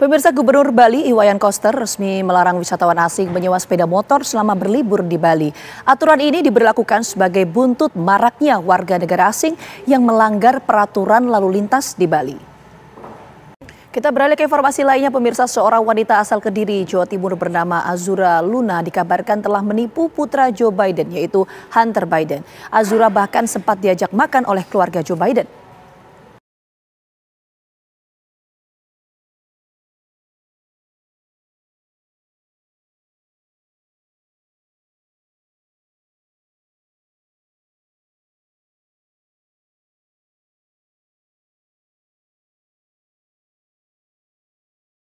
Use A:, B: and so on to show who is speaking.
A: Pemirsa Gubernur Bali Iwayan Koster resmi melarang wisatawan asing menyewa sepeda motor selama berlibur di Bali. Aturan ini diberlakukan sebagai buntut maraknya warga negara asing yang melanggar peraturan lalu lintas di Bali. Kita beralih ke informasi lainnya, pemirsa seorang wanita asal Kediri, Jawa Timur bernama Azura Luna dikabarkan telah menipu putra Joe Biden yaitu Hunter Biden. Azura bahkan sempat diajak makan oleh
B: keluarga Joe Biden.